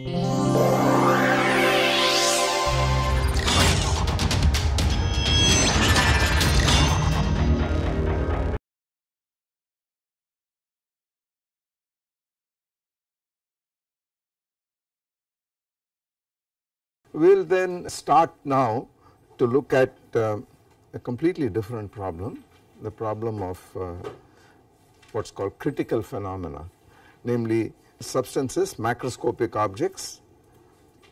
We will then start now to look at uh, a completely different problem, the problem of uh, what is called critical phenomena, namely substances, macroscopic objects,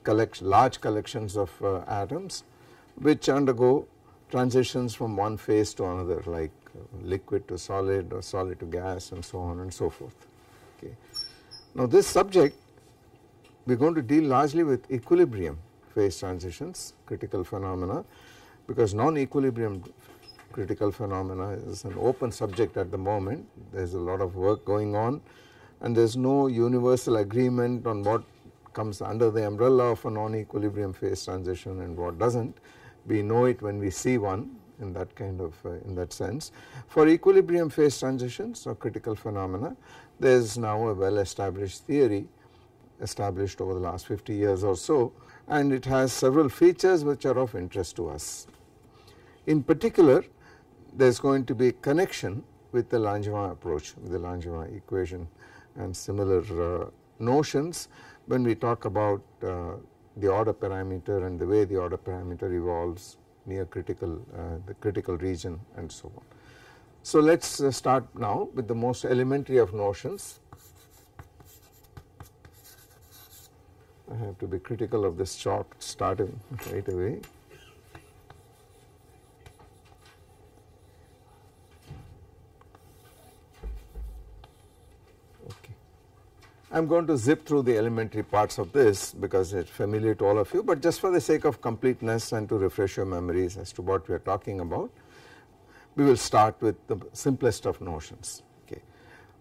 collect large collections of uh, atoms which undergo transitions from one phase to another like uh, liquid to solid or solid to gas and so on and so forth. Okay. Now this subject we are going to deal largely with equilibrium phase transitions critical phenomena because non-equilibrium critical phenomena is an open subject at the moment there is a lot of work going on and there is no universal agreement on what comes under the umbrella of a non-equilibrium phase transition and what does not. We know it when we see one in that kind of uh, in that sense. For equilibrium phase transitions or critical phenomena there is now a well established theory established over the last 50 years or so and it has several features which are of interest to us. In particular there is going to be a connection with the Langevin approach with the Langevin equation and similar uh, notions when we talk about uh, the order parameter and the way the order parameter evolves near critical, uh, the critical region and so on. So let us start now with the most elementary of notions. I have to be critical of this chalk starting right away. I'm going to zip through the elementary parts of this because it's familiar to all of you, but just for the sake of completeness and to refresh your memories as to what we are talking about, we will start with the simplest of notions. Okay.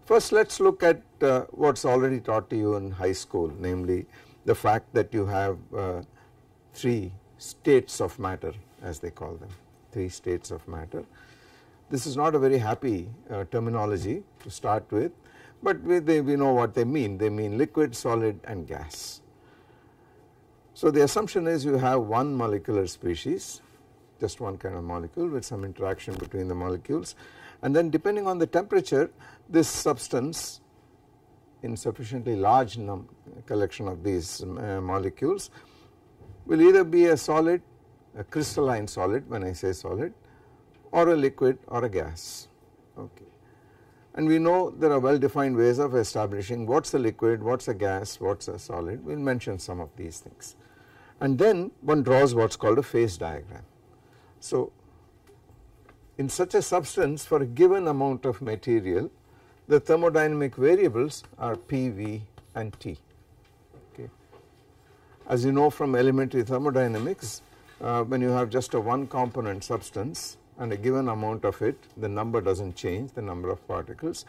First let us look at uh, what is already taught to you in high school, namely the fact that you have uh, three states of matter as they call them, three states of matter. This is not a very happy uh, terminology to start with but we, they, we know what they mean. They mean liquid, solid and gas. So the assumption is you have one molecular species, just one kind of molecule with some interaction between the molecules and then depending on the temperature this substance in sufficiently large collection of these um, uh, molecules will either be a solid, a crystalline solid when I say solid or a liquid or a gas. Okay and we know there are well defined ways of establishing what is a liquid, what is a gas, what is a solid, we will mention some of these things. And then one draws what is called a phase diagram. So in such a substance for a given amount of material, the thermodynamic variables are P, V and T. Okay. As you know from elementary thermodynamics, uh, when you have just a one component substance, and a given amount of it the number does not change the number of particles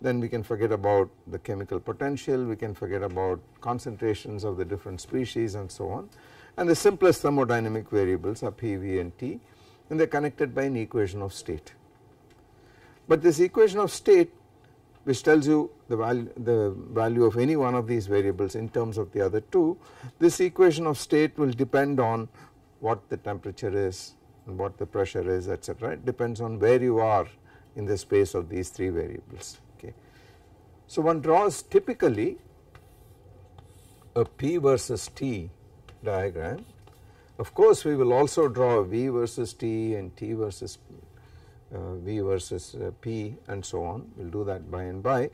then we can forget about the chemical potential we can forget about concentrations of the different species and so on and the simplest thermodynamic variables are P, V and T and they are connected by an equation of state. But this equation of state which tells you the value, the value of any one of these variables in terms of the other two, this equation of state will depend on what the temperature is, what the pressure is etc. It depends on where you are in the space of these three variables okay. So one draws typically a P versus T diagram. Of course we will also draw V versus T and T versus uh, V versus uh, P and so on we will do that by and by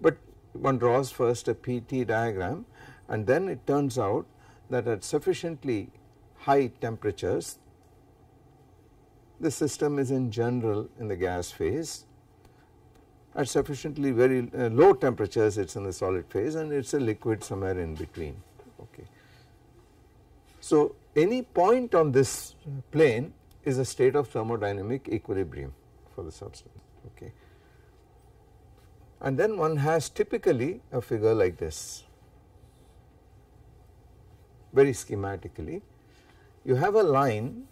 but one draws first a PT diagram and then it turns out that at sufficiently high temperatures the system is in general in the gas phase. At sufficiently very uh, low temperatures it is in the solid phase and it is a liquid somewhere in between. Okay. So any point on this plane is a state of thermodynamic equilibrium for the substance. Okay. And then one has typically a figure like this very schematically. You have a line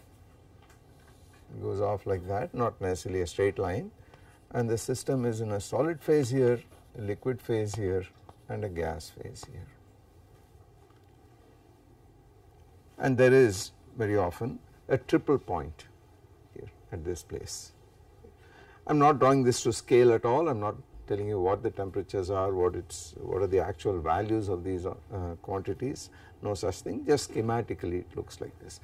goes off like that, not necessarily a straight line. And the system is in a solid phase here, a liquid phase here, and a gas phase here. And there is very often a triple point here at this place. I am not drawing this to scale at all, I am not telling you what the temperatures are, what it's, what are the actual values of these uh, quantities, no such thing, just schematically it looks like this.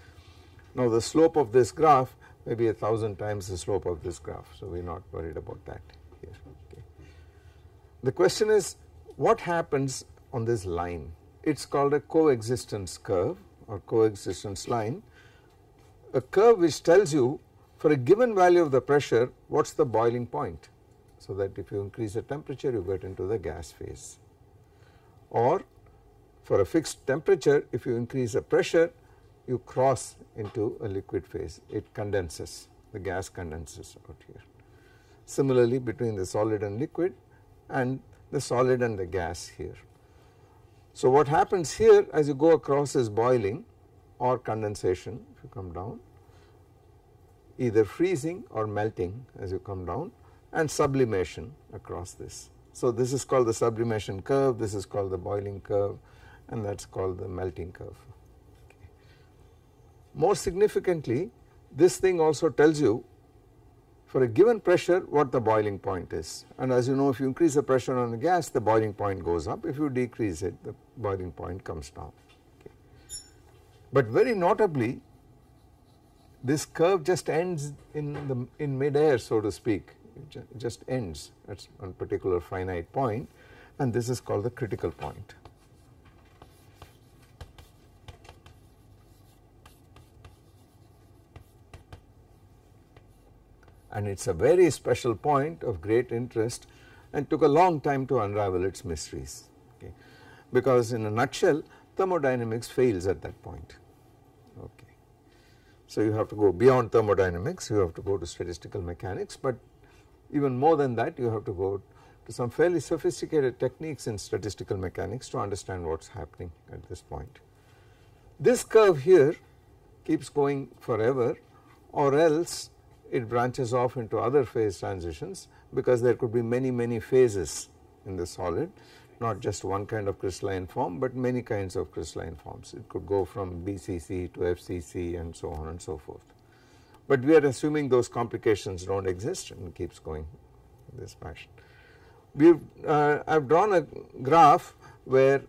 Now the slope of this graph maybe a thousand times the slope of this graph. So we're not worried about that here. Okay. The question is what happens on this line? It is called a coexistence curve or coexistence line, a curve which tells you for a given value of the pressure what is the boiling point. So that if you increase the temperature you get into the gas phase or for a fixed temperature if you increase the pressure you cross into a liquid phase, it condenses, the gas condenses out here. Similarly, between the solid and liquid and the solid and the gas here. So, what happens here as you go across is boiling or condensation if you come down, either freezing or melting as you come down and sublimation across this. So, this is called the sublimation curve, this is called the boiling curve and that is called the melting curve. More significantly, this thing also tells you for a given pressure what the boiling point is and as you know if you increase the pressure on the gas the boiling point goes up if you decrease it the boiling point comes down. Okay. But very notably this curve just ends in the in midair so to speak it just ends at one particular finite point and this is called the critical point. and it's a very special point of great interest and took a long time to unravel its mysteries okay. because in a nutshell thermodynamics fails at that point. Okay. So you have to go beyond thermodynamics, you have to go to statistical mechanics but even more than that you have to go to some fairly sophisticated techniques in statistical mechanics to understand what is happening at this point. This curve here keeps going forever or else it branches off into other phase transitions because there could be many many phases in the solid not just one kind of crystalline form but many kinds of crystalline forms it could go from BCC to FCC and so on and so forth. But we are assuming those complications do not exist and keeps going this fashion. We have uh, I have drawn a graph where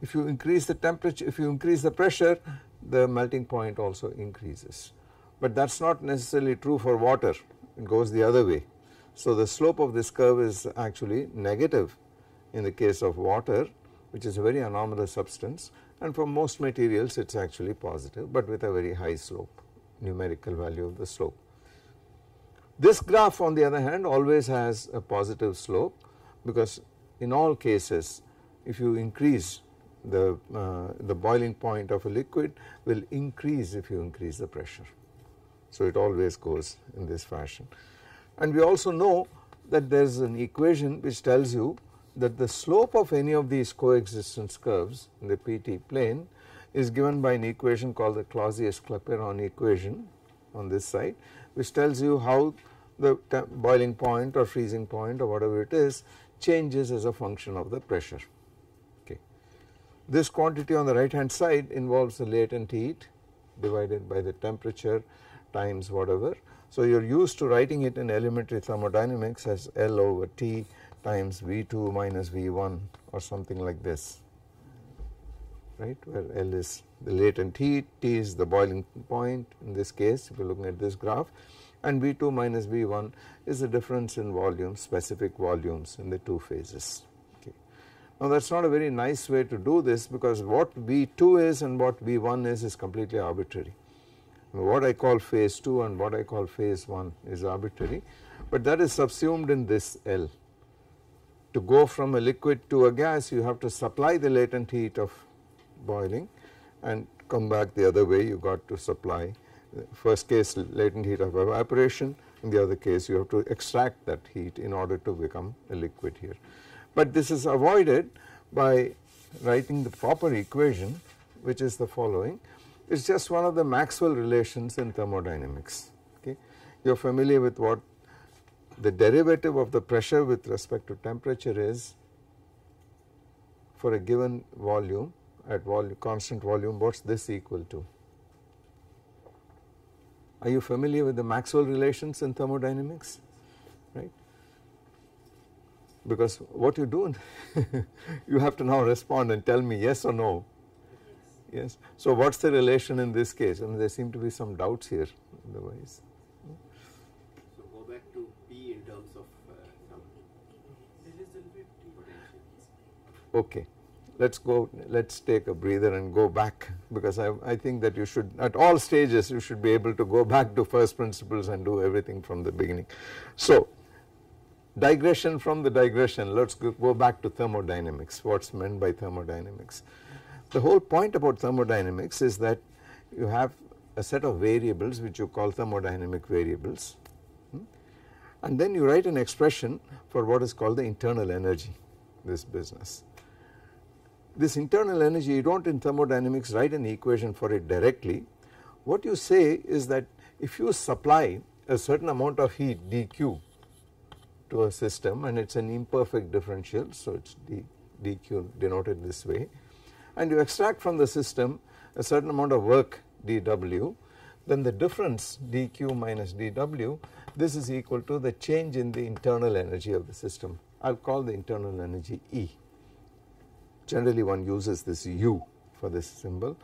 if you increase the temperature if you increase the pressure the melting point also increases but that is not necessarily true for water, it goes the other way. So the slope of this curve is actually negative in the case of water which is a very anomalous substance and for most materials it is actually positive but with a very high slope, numerical value of the slope. This graph on the other hand always has a positive slope because in all cases if you increase the, uh, the boiling point of a liquid will increase if you increase the pressure. So it always goes in this fashion. And we also know that there is an equation which tells you that the slope of any of these coexistence curves in the PT plane is given by an equation called the Clausius-Clapeyron equation on this side which tells you how the boiling point or freezing point or whatever it is changes as a function of the pressure. Okay. This quantity on the right hand side involves the latent heat divided by the temperature times whatever. So you are used to writing it in elementary thermodynamics as L over T times V2 minus V1 or something like this, right, where L is the latent heat, T is the boiling point in this case if you are looking at this graph and V2 minus V1 is the difference in volume, specific volumes in the two phases. Now that is not a very nice way to do this because what V2 is and what V1 is is completely arbitrary what I call phase 2 and what I call phase 1 is arbitrary but that is subsumed in this L. To go from a liquid to a gas you have to supply the latent heat of boiling and come back the other way you got to supply first case latent heat of evaporation in the other case you have to extract that heat in order to become a liquid here. But this is avoided by writing the proper equation which is the following it is just one of the Maxwell relations in thermodynamics. Okay? You are familiar with what the derivative of the pressure with respect to temperature is for a given volume at volume, constant volume what is this equal to? Are you familiar with the Maxwell relations in thermodynamics? Right? Because what you do, you have to now respond and tell me yes or no Yes. So what's the relation in this case? I mean, there seem to be some doubts here. Otherwise. So go back to P in terms of uh, some potential. Okay. Let's go. Let's take a breather and go back because I, I think that you should at all stages you should be able to go back to first principles and do everything from the beginning. So digression from the digression. Let's go, go back to thermodynamics. What's meant by thermodynamics? The whole point about thermodynamics is that you have a set of variables which you call thermodynamic variables hmm? and then you write an expression for what is called the internal energy this business. This internal energy you do not in thermodynamics write an equation for it directly. What you say is that if you supply a certain amount of heat dq to a system and it is an imperfect differential so it is d, dq denoted this way and you extract from the system a certain amount of work dW, then the difference dq minus dW, this is equal to the change in the internal energy of the system. I will call the internal energy E. Generally one uses this U for this symbol,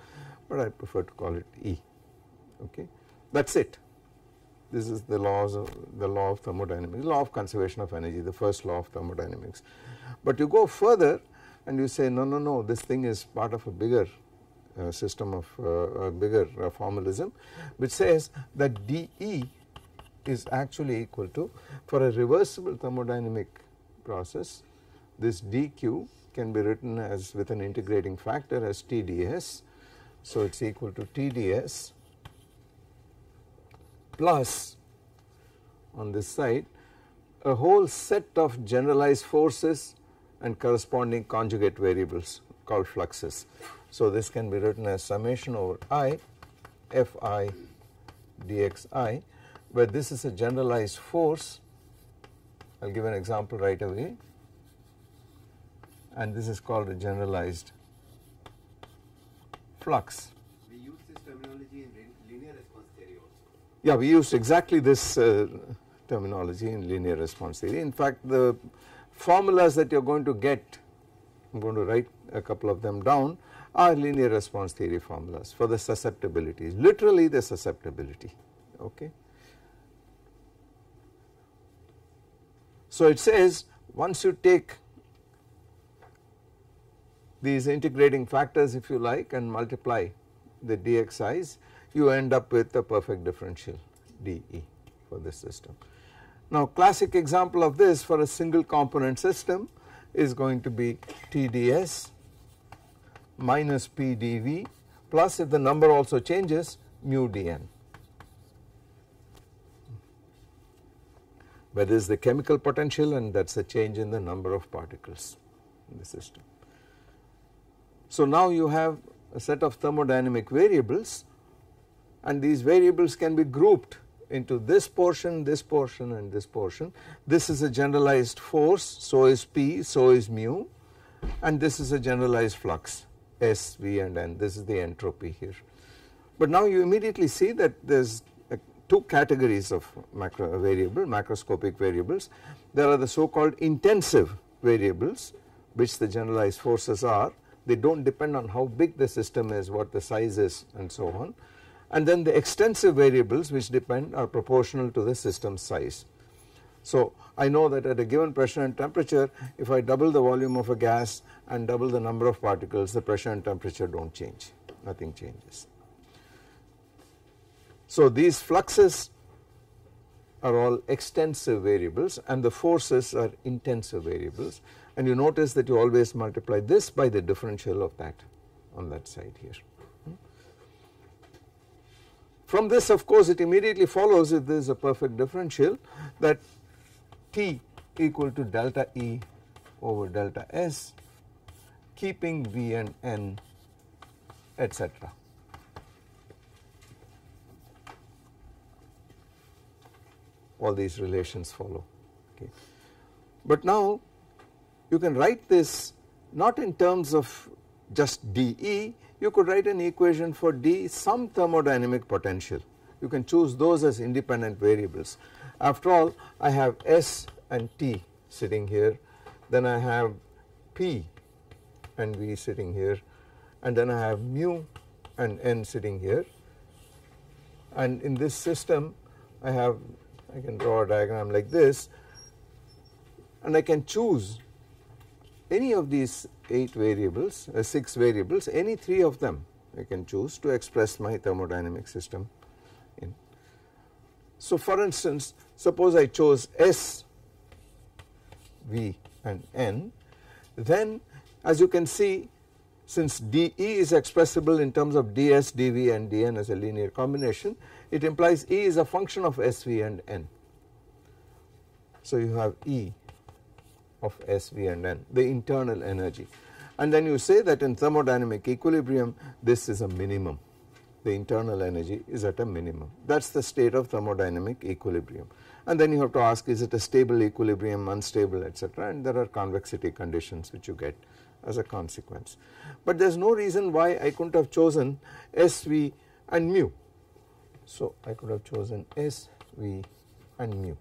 but I prefer to call it E. Okay, That is it. This is the laws of the law of thermodynamics, law of conservation of energy, the first law of thermodynamics. But you go further and you say no, no, no, this thing is part of a bigger uh, system of uh, bigger uh, formalism which says that dE is actually equal to for a reversible thermodynamic process this dQ can be written as with an integrating factor as TdS. So, it is equal to TdS plus on this side a whole set of generalized forces and corresponding conjugate variables called fluxes. So this can be written as summation over i fi dxi where this is a generalized force. I will give an example right away and this is called a generalized flux. We use this terminology in linear response theory also. Yeah, we use exactly this uh, terminology in linear response theory. In fact, the formulas that you are going to get, I am going to write a couple of them down, are linear response theory formulas for the susceptibilities, literally the susceptibility. Okay. So it says once you take these integrating factors if you like and multiply the dxi's, you end up with a perfect differential dE for this system. Now classic example of this for a single component system is going to be TDS minus PDV plus if the number also changes mu dn. But this is the chemical potential and that is a change in the number of particles in the system. So now you have a set of thermodynamic variables and these variables can be grouped into this portion, this portion and this portion. This is a generalized force, so is P, so is mu and this is a generalized flux S, V and N, this is the entropy here. But now you immediately see that there is uh, two categories of macro uh, variable, macroscopic variables. There are the so called intensive variables which the generalized forces are, they do not depend on how big the system is, what the size is and so on and then the extensive variables which depend are proportional to the system size. So I know that at a given pressure and temperature if I double the volume of a gas and double the number of particles the pressure and temperature do not change nothing changes. So these fluxes are all extensive variables and the forces are intensive variables and you notice that you always multiply this by the differential of that on that side here. From this of course it immediately follows if there is a perfect differential that T equal to delta E over delta S keeping V and N etc. All these relations follow. Okay. But now you can write this not in terms of just dE you could write an equation for D some thermodynamic potential. You can choose those as independent variables. After all, I have S and T sitting here, then I have P and V sitting here, and then I have mu and N sitting here. And in this system, I have, I can draw a diagram like this, and I can choose any of these 8 variables, uh, 6 variables, any 3 of them I can choose to express my thermodynamic system in. So, for instance, suppose I chose S, V and N, then as you can see since dE is expressible in terms of dS, dV and dN as a linear combination, it implies E is a function of SV and N. So, you have E of SV and N, the internal energy. And then you say that in thermodynamic equilibrium, this is a minimum. The internal energy is at a minimum. That is the state of thermodynamic equilibrium. And then you have to ask, is it a stable equilibrium, unstable, etc. And there are convexity conditions which you get as a consequence. But there is no reason why I could not have chosen SV and mu. So, I could have chosen SV and mu.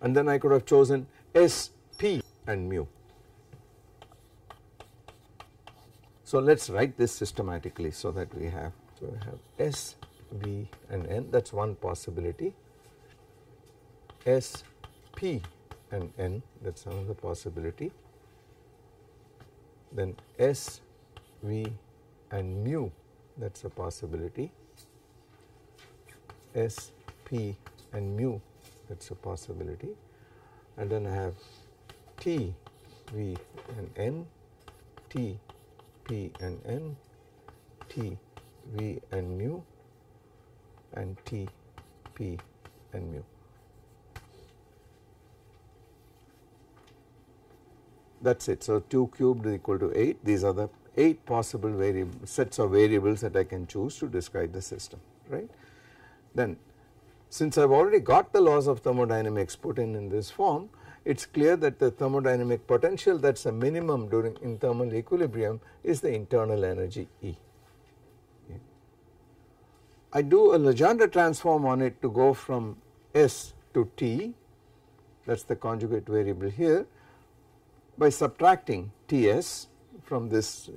and then I could have chosen S, P and mu. So let us write this systematically so that we have, so we have S V and N that is one possibility, S, P and N that is another possibility, then S, V and mu that is a possibility, S, P and mu that is a possibility and then I have T, V and N, T, P and N, T, V and mu and T, P and mu. That is it. So, 2 cubed is equal to 8. These are the 8 possible sets of variables that I can choose to describe the system, right. Then since I have already got the laws of thermodynamics put in in this form, it is clear that the thermodynamic potential that is a minimum during in thermal equilibrium is the internal energy E. I do a Legendre transform on it to go from S to T that is the conjugate variable here by subtracting Ts from this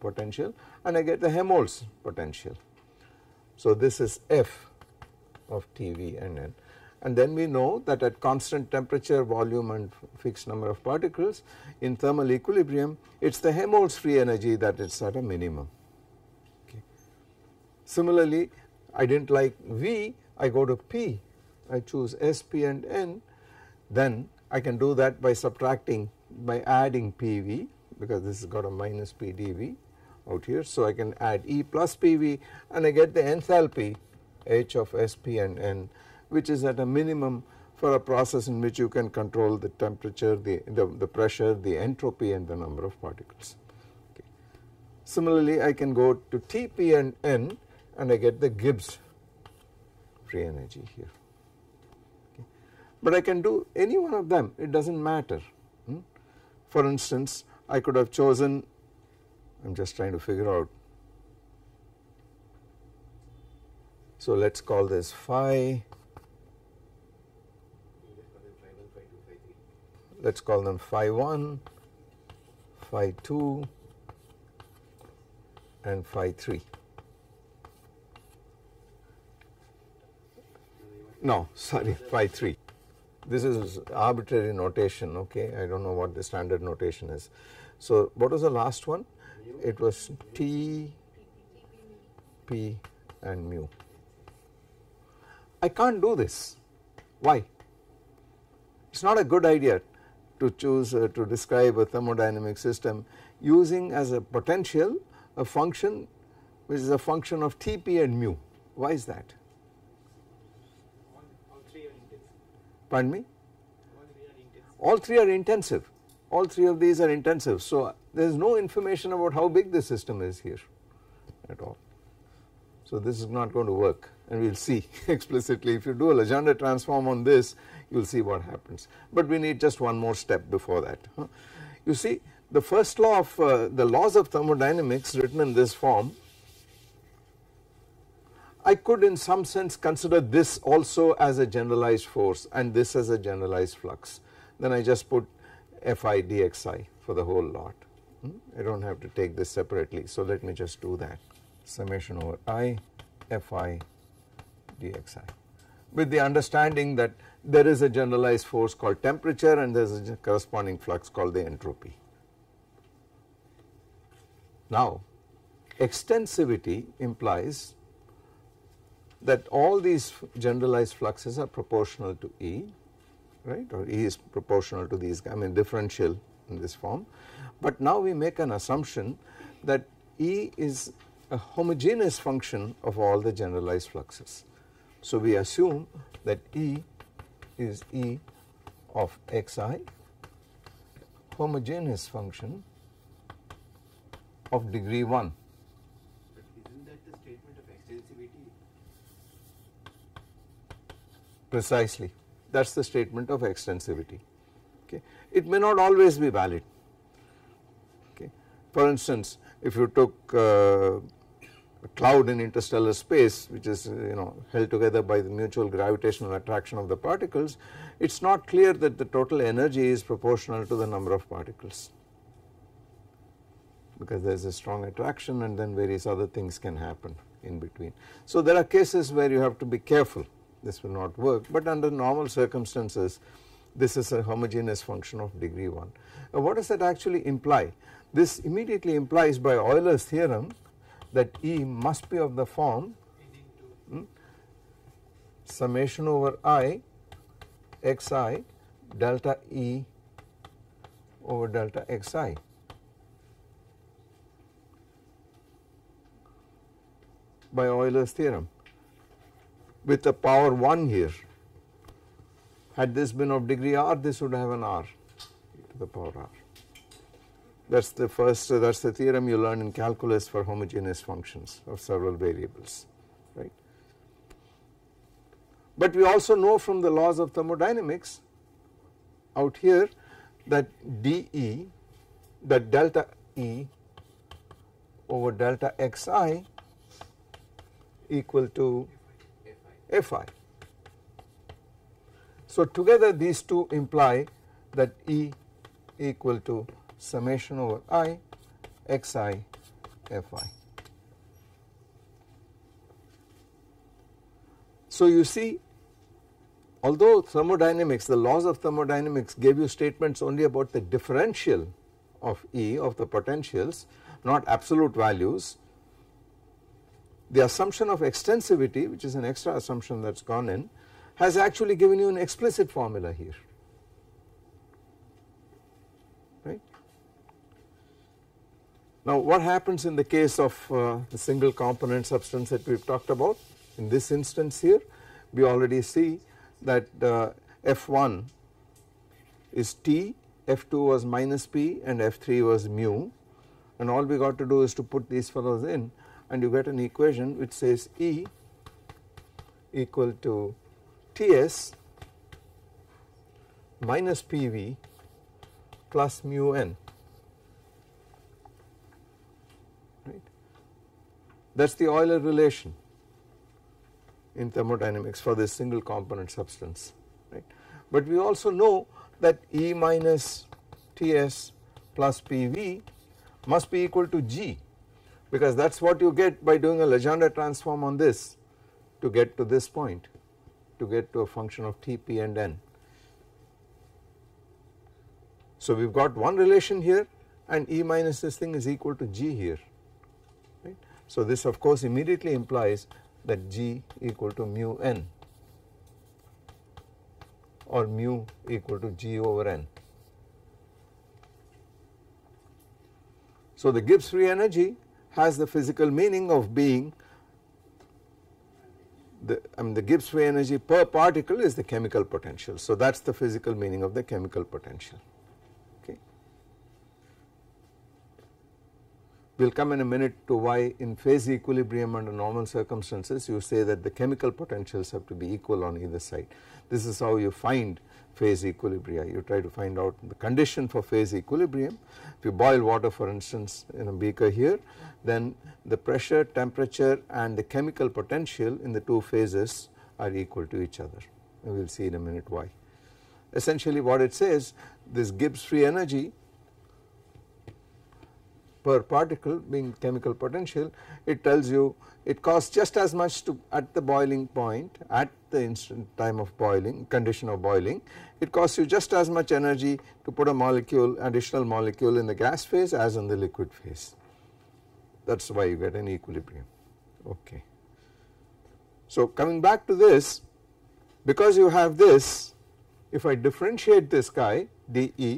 potential and I get the Helmholtz potential. So, this is F of TV and n, and then we know that at constant temperature, volume and fixed number of particles in thermal equilibrium, it is the Helmholtz free energy that is at a minimum. Okay. Similarly, I did not like V, I go to P, I choose S, P and N, then I can do that by subtracting, by adding PV because this has got a minus PdV out here. So, I can add E plus PV and I get the enthalpy H of SP and N which is at a minimum for a process in which you can control the temperature, the, the, the pressure, the entropy and the number of particles. Okay. Similarly, I can go to Tp and N and I get the Gibbs free energy here. Okay. But I can do any one of them, it does not matter. Hmm. For instance, I could have chosen, I am just trying to figure out So let us call this phi. Let us call them phi 1, phi 2 and phi 3. No, sorry, phi 3. This is arbitrary notation, okay. I do not know what the standard notation is. So, what was the last one? It was T, P and mu. I can't do this. Why? It is not a good idea to choose uh, to describe a thermodynamic system using as a potential a function which is a function of Tp and mu. Why is that? All, three are intensive. Pardon me? All three are intensive. All three of these are intensive. So uh, there is no information about how big the system is here at all. So this is not going to work and we will see explicitly if you do a Legendre transform on this you will see what happens. But we need just one more step before that. Huh? You see the first law of uh, the laws of thermodynamics written in this form I could in some sense consider this also as a generalized force and this as a generalized flux. Then I just put Fi dxi for the whole lot. Hmm? I do not have to take this separately. So let me just do that. Summation over i Fi dxi with the understanding that there is a generalized force called temperature and there is a corresponding flux called the entropy. Now extensivity implies that all these generalized fluxes are proportional to E right or E is proportional to these I mean differential in this form but now we make an assumption that E is a homogeneous function of all the generalized fluxes. So we assume that E is E of xi homogeneous function of degree 1. But isn't that the statement of extensivity? Precisely. That is the statement of extensivity. Okay. It may not always be valid. Okay. For instance, if you took uh, cloud in interstellar space which is you know held together by the mutual gravitational attraction of the particles it is not clear that the total energy is proportional to the number of particles because there is a strong attraction and then various other things can happen in between. So there are cases where you have to be careful this will not work but under normal circumstances this is a homogeneous function of degree 1. Now what does that actually imply? This immediately implies by Euler's theorem that E must be of the form hmm, summation over I xi delta E over delta xi. by Euler's theorem with the power 1 here. Had this been of degree r, this would have an r to the power r. That's the first, uh, that's the theorem you learn in calculus for homogeneous functions of several variables, right. But we also know from the laws of thermodynamics out here that dE, that delta E over delta xi equal to Fi. Fi. So together these two imply that E equal to summation over i xi fi. So you see although thermodynamics the laws of thermodynamics gave you statements only about the differential of E of the potentials not absolute values the assumption of extensivity which is an extra assumption that has gone in has actually given you an explicit formula here. Now what happens in the case of uh, the single component substance that we have talked about in this instance here we already see that uh, F1 is T, F2 was minus P and F3 was mu and all we got to do is to put these fellows in and you get an equation which says E equal to Ts minus PV plus mu n. That is the Euler relation in thermodynamics for this single component substance right. But we also know that E minus Ts plus PV must be equal to G because that is what you get by doing a Legendre transform on this to get to this point to get to a function of T, P and N. So we have got one relation here and E minus this thing is equal to G here so this of course immediately implies that G equal to mu n or mu equal to G over n. So the Gibbs free energy has the physical meaning of being the, I mean the Gibbs free energy per particle is the chemical potential. So that is the physical meaning of the chemical potential. We will come in a minute to why in phase equilibrium under normal circumstances you say that the chemical potentials have to be equal on either side. This is how you find phase equilibria. You try to find out the condition for phase equilibrium. If you boil water for instance in a beaker here then the pressure, temperature and the chemical potential in the two phases are equal to each other we will see in a minute why. Essentially what it says this Gibbs free energy per particle being chemical potential, it tells you it costs just as much to at the boiling point at the instant time of boiling condition of boiling it costs you just as much energy to put a molecule additional molecule in the gas phase as in the liquid phase that is why you get an equilibrium okay. So coming back to this because you have this if I differentiate this guy dE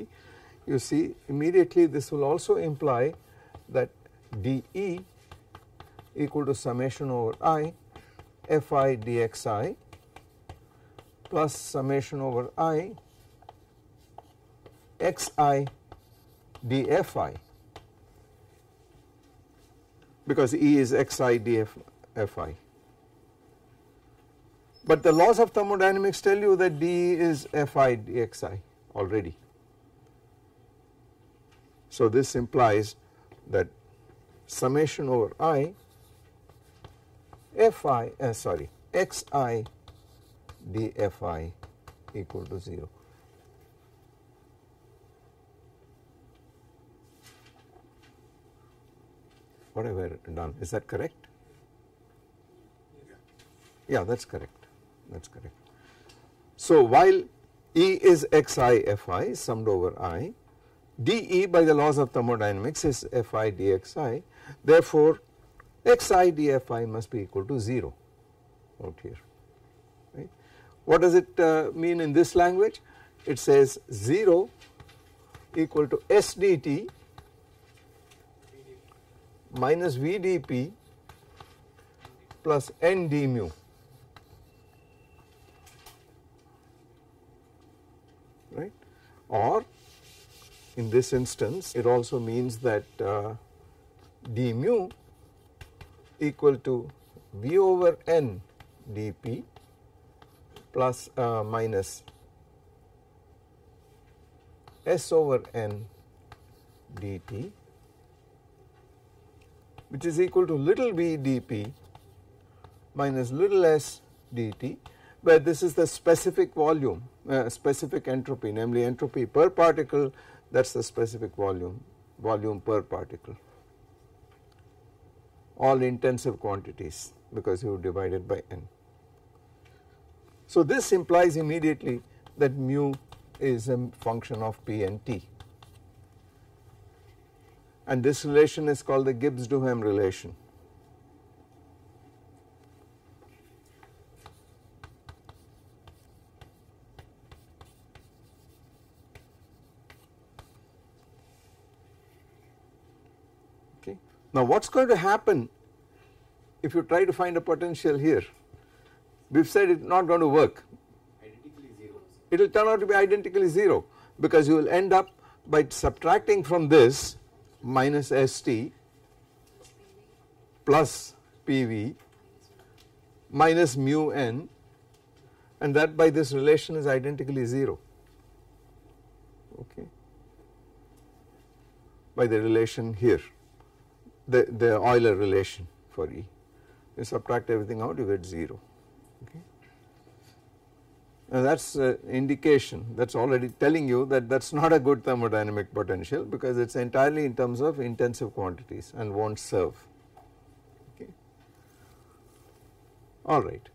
you see immediately this will also imply that dE equal to summation over i fi dxi plus summation over i xi dfi because E is xi dfi. But the laws of thermodynamics tell you that dE is fi dxi already. So this implies that summation over i fi uh, eh, sorry xi dfi equal to 0. What have I done? Is that correct? Yeah, that's correct. That's correct. So while E is xi fi summed over i, dE by the laws of thermodynamics is Fi dxi therefore xi dFi must be equal to 0 out here right. What does it uh, mean in this language? It says 0 equal to S dt minus VDP plus N d mu right or in this instance it also means that uh, d mu equal to v over n dp plus uh, minus s over n dt which is equal to little b d p dp minus little s dt where this is the specific volume uh, specific entropy namely entropy per particle that is the specific volume, volume per particle, all intensive quantities because you divide it by n. So this implies immediately that mu is a function of p and t and this relation is called the Gibbs-Duhem relation. Now what is going to happen if you try to find a potential here? We have said it is not going to work. It will turn out to be identically 0 because you will end up by subtracting from this minus ST plus PV minus mu n and that by this relation is identically 0 okay by the relation here the, the Euler relation for E. You subtract everything out you get 0 Now that is indication that is already telling you that that is not a good thermodynamic potential because it is entirely in terms of intensive quantities and won't serve okay. Alright.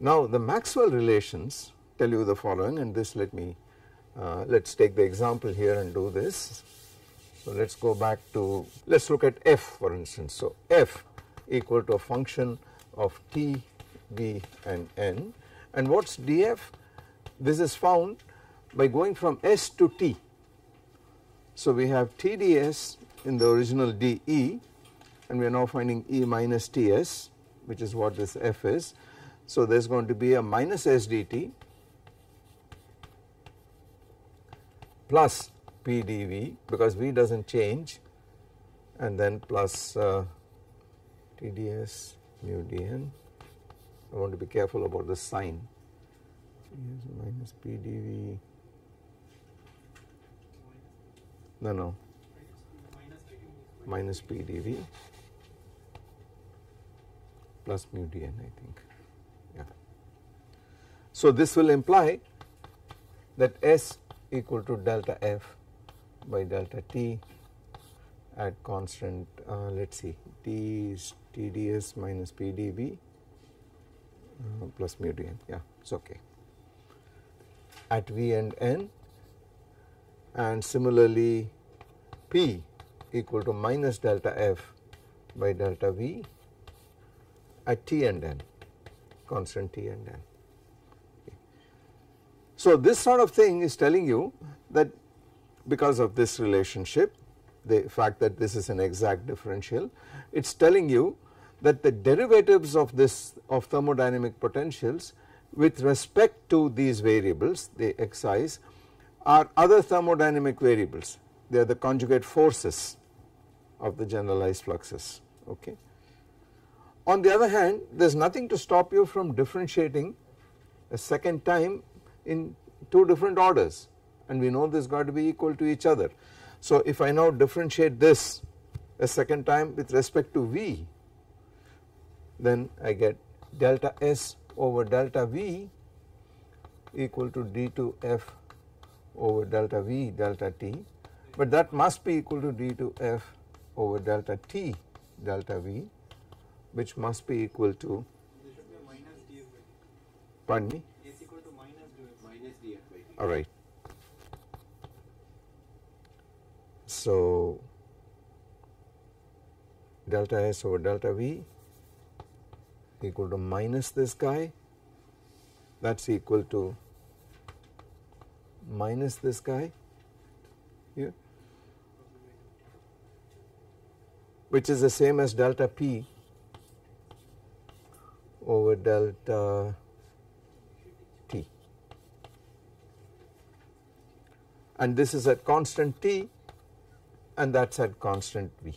Now the Maxwell relations tell you the following and this let me uh, let us take the example here and do this. So let us go back to, let us look at f for instance. So f equal to a function of t, b and n and what is df? This is found by going from s to t. So we have tds in the original de and we are now finding e minus ts which is what this f is. So there is going to be a minus s dt plus p dv because v doesn't change and then plus uh, tds mu dn. I want to be careful about the sign. Tds minus p dv. No, no. Minus p dv plus mu dn I think. Yeah. So this will imply that S equal to delta F by delta t at constant uh, let's see t is tds minus pdb uh, plus mu dn yeah it's okay at v and n and similarly p equal to minus delta f by delta v at t and n constant t and n. Okay. So this sort of thing is telling you that because of this relationship, the fact that this is an exact differential, it is telling you that the derivatives of this of thermodynamic potentials with respect to these variables, the xi's are other thermodynamic variables. They are the conjugate forces of the generalized fluxes. Okay. On the other hand, there is nothing to stop you from differentiating a second time in two different orders and we know this got to be equal to each other. So if I now differentiate this a second time with respect to V then I get delta S over delta V equal to D2F over delta V delta T but that must be equal to D2F over delta T delta V which must be equal to pardon me all right So, delta S over delta V equal to minus this guy that is equal to minus this guy here which is the same as delta P over delta T and this is at constant T and that is at constant V.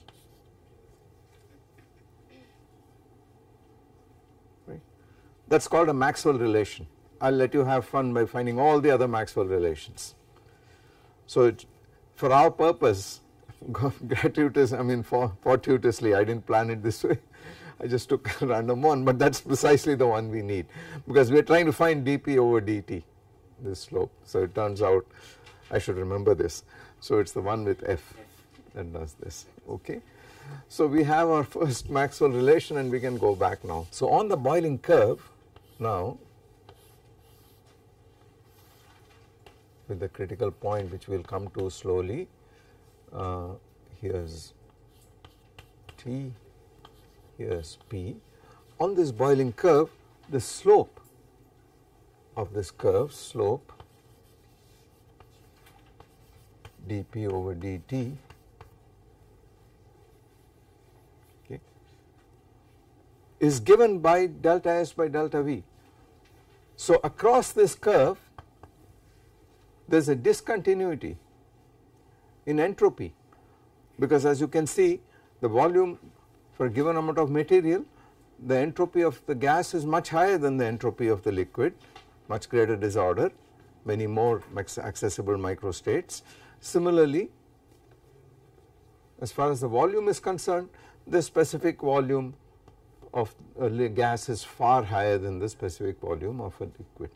That is called a Maxwell relation. I will let you have fun by finding all the other Maxwell relations. So, it, for our purpose, gratuitously, I mean for, fortuitously, I did not plan it this way. I just took a random one, but that is precisely the one we need because we are trying to find dp over dt, this slope. So, it turns out I should remember this. So, it is the one with f that does this, okay. So we have our first Maxwell relation and we can go back now. So on the boiling curve now with the critical point which we will come to slowly, uh, here is T, here is P. On this boiling curve the slope of this curve slope dp over dt is given by delta S by delta V. So across this curve there is a discontinuity in entropy because as you can see the volume for a given amount of material the entropy of the gas is much higher than the entropy of the liquid much greater disorder many more accessible microstates. Similarly as far as the volume is concerned the specific volume of a gas is far higher than the specific volume of a liquid.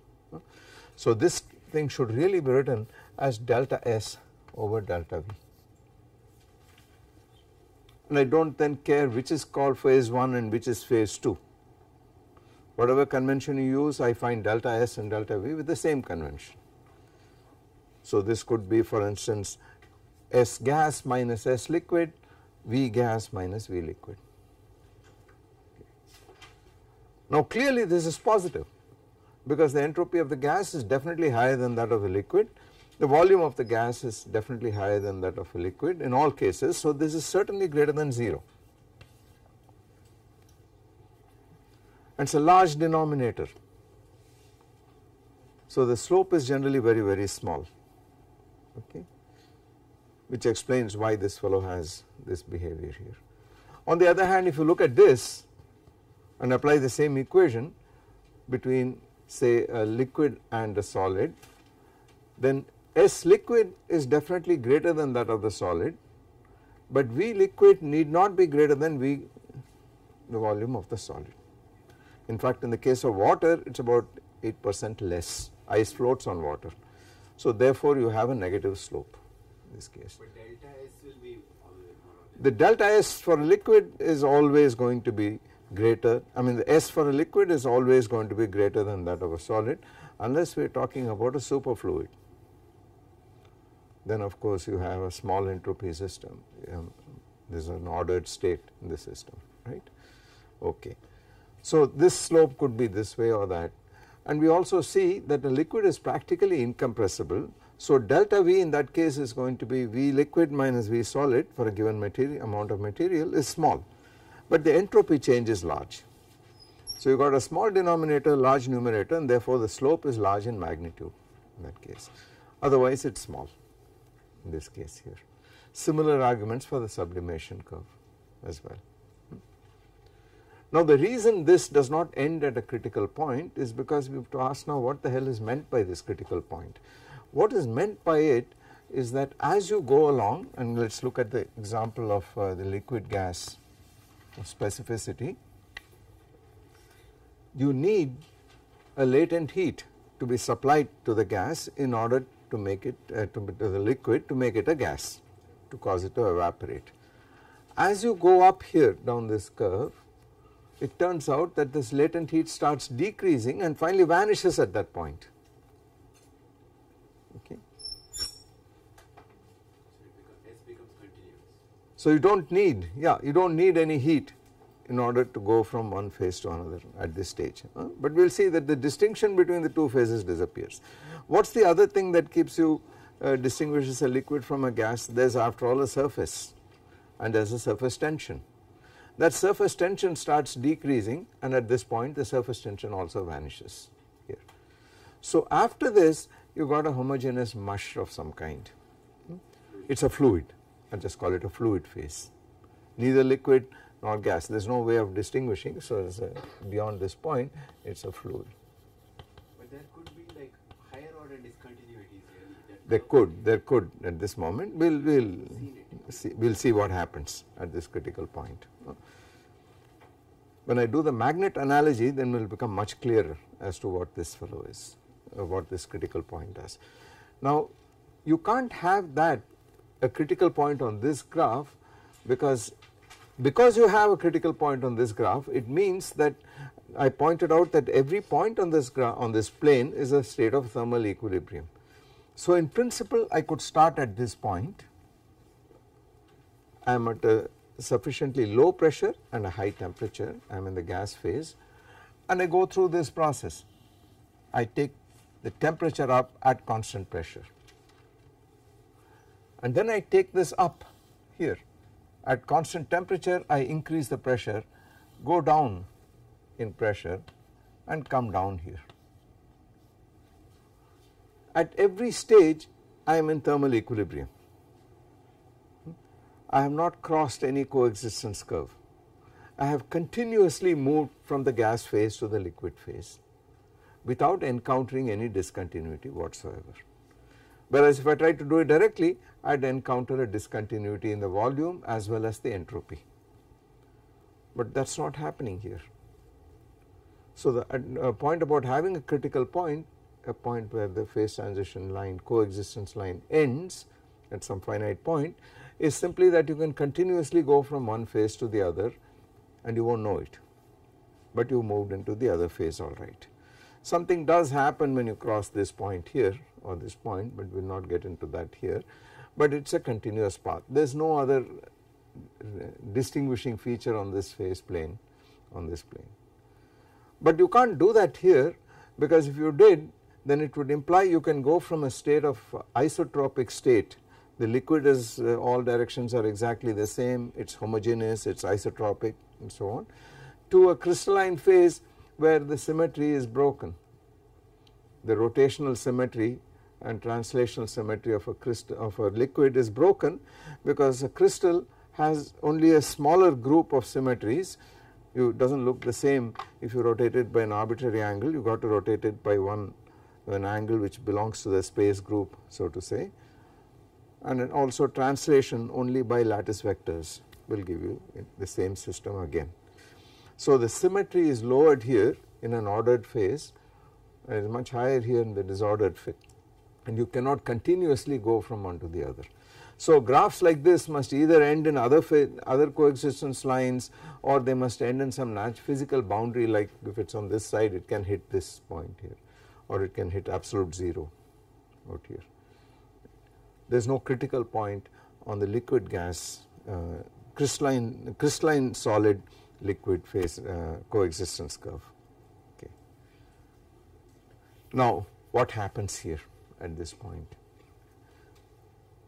So this thing should really be written as delta S over delta V. And I do not then care which is called phase 1 and which is phase 2. Whatever convention you use I find delta S and delta V with the same convention. So this could be for instance S gas minus S liquid, V gas minus V liquid. Now clearly this is positive because the entropy of the gas is definitely higher than that of the liquid. The volume of the gas is definitely higher than that of a liquid in all cases. So this is certainly greater than 0. And it is a large denominator. So the slope is generally very, very small, okay, which explains why this fellow has this behavior here. On the other hand, if you look at this, and apply the same equation between say a liquid and a solid then S liquid is definitely greater than that of the solid but V liquid need not be greater than V the volume of the solid. In fact in the case of water it is about 8 percent less ice floats on water. So therefore you have a negative slope in this case. But delta S will be The delta S for liquid is always going to be greater, I mean the S for a liquid is always going to be greater than that of a solid unless we are talking about a superfluid. Then of course you have a small entropy system, um, this is an ordered state in the system, right. Okay. So this slope could be this way or that and we also see that a liquid is practically incompressible. So delta V in that case is going to be V liquid minus V solid for a given material amount of material is small but the entropy change is large. So you got a small denominator, large numerator and therefore the slope is large in magnitude in that case. Otherwise it is small in this case here. Similar arguments for the sublimation curve as well. Now the reason this does not end at a critical point is because we have to ask now what the hell is meant by this critical point. What is meant by it is that as you go along and let us look at the example of uh, the liquid gas specificity, you need a latent heat to be supplied to the gas in order to make it uh, to, to the liquid to make it a gas to cause it to evaporate. As you go up here down this curve, it turns out that this latent heat starts decreasing and finally vanishes at that point. So you don't need, yeah, you don't need any heat in order to go from one phase to another at this stage. Huh? But we will see that the distinction between the two phases disappears. What is the other thing that keeps you uh, distinguishes a liquid from a gas? There is after all a surface and there is a surface tension. That surface tension starts decreasing and at this point the surface tension also vanishes here. So after this you got a homogeneous mush of some kind. Hmm? It is a fluid and just call it a fluid phase. Neither liquid nor gas, there is no way of distinguishing. So, a, uh, beyond this point, it is a fluid. But there could be like higher order discontinuities really. There could, there could at this moment. We will we'll see, we'll see what happens at this critical point. When I do the magnet analogy, then we will become much clearer as to what this fellow is, uh, what this critical point does. Now, you can't have that a critical point on this graph because because you have a critical point on this graph it means that I pointed out that every point on this graph on this plane is a state of thermal equilibrium. So in principle I could start at this point I am at a sufficiently low pressure and a high temperature I am in the gas phase and I go through this process I take the temperature up at constant pressure and then I take this up here at constant temperature I increase the pressure go down in pressure and come down here. At every stage I am in thermal equilibrium. I have not crossed any coexistence curve. I have continuously moved from the gas phase to the liquid phase without encountering any discontinuity whatsoever. Whereas if I try to do it directly, I would encounter a discontinuity in the volume as well as the entropy. But that is not happening here. So, the uh, point about having a critical point, a point where the phase transition line, coexistence line ends at some finite point is simply that you can continuously go from one phase to the other and you will not know it, but you moved into the other phase all right. Something does happen when you cross this point here on this point, but we will not get into that here. But it is a continuous path. There is no other uh, distinguishing feature on this phase plane, on this plane. But you can't do that here because if you did, then it would imply you can go from a state of isotropic state. The liquid is uh, all directions are exactly the same, it is homogeneous, it is isotropic and so on, to a crystalline phase where the symmetry is broken. The rotational symmetry and translational symmetry of a crystal of a liquid is broken because a crystal has only a smaller group of symmetries you does not look the same if you rotate it by an arbitrary angle you got to rotate it by one an angle which belongs to the space group so to say and also translation only by lattice vectors will give you the same system again. So the symmetry is lowered here in an ordered phase and is much higher here in the disordered phase and you cannot continuously go from one to the other. So graphs like this must either end in other other coexistence lines or they must end in some physical boundary like if it is on this side it can hit this point here or it can hit absolute 0 out here. There is no critical point on the liquid gas uh, crystalline crystalline solid liquid phase uh, coexistence curve. Okay. Now what happens here? at this point.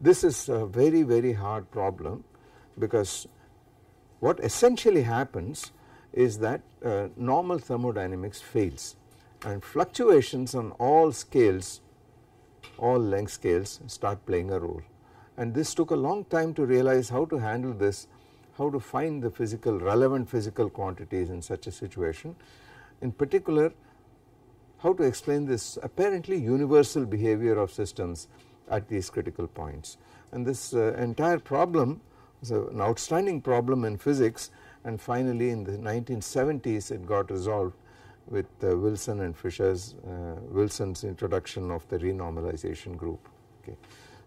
This is a very very hard problem because what essentially happens is that uh, normal thermodynamics fails and fluctuations on all scales all length scales start playing a role and this took a long time to realize how to handle this how to find the physical relevant physical quantities in such a situation in particular how to explain this apparently universal behavior of systems at these critical points. And this uh, entire problem was an outstanding problem in physics and finally in the 1970s it got resolved with uh, Wilson and Fisher's, uh, Wilson's introduction of the renormalization group. Okay.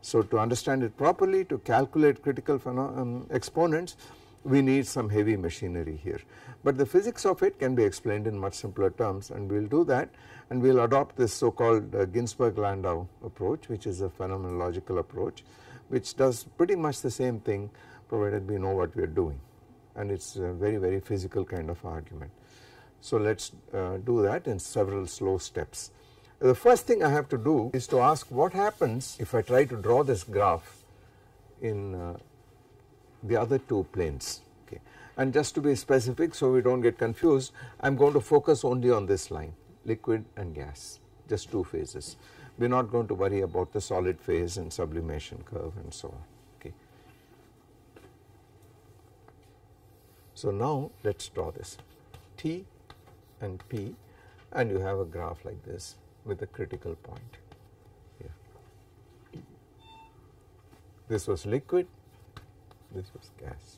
So to understand it properly, to calculate critical um, exponents, we need some heavy machinery here. But the physics of it can be explained in much simpler terms and we will do that and we will adopt this so called uh, Ginsberg-Landau approach which is a phenomenological approach which does pretty much the same thing provided we know what we are doing and it is a very very physical kind of argument. So let us uh, do that in several slow steps. The first thing I have to do is to ask what happens if I try to draw this graph in uh, the other two planes. Okay. And just to be specific so we do not get confused, I am going to focus only on this line liquid and gas just two phases. We are not going to worry about the solid phase and sublimation curve and so on. Okay. So now let us draw this T and P and you have a graph like this with a critical point This was liquid this was gas.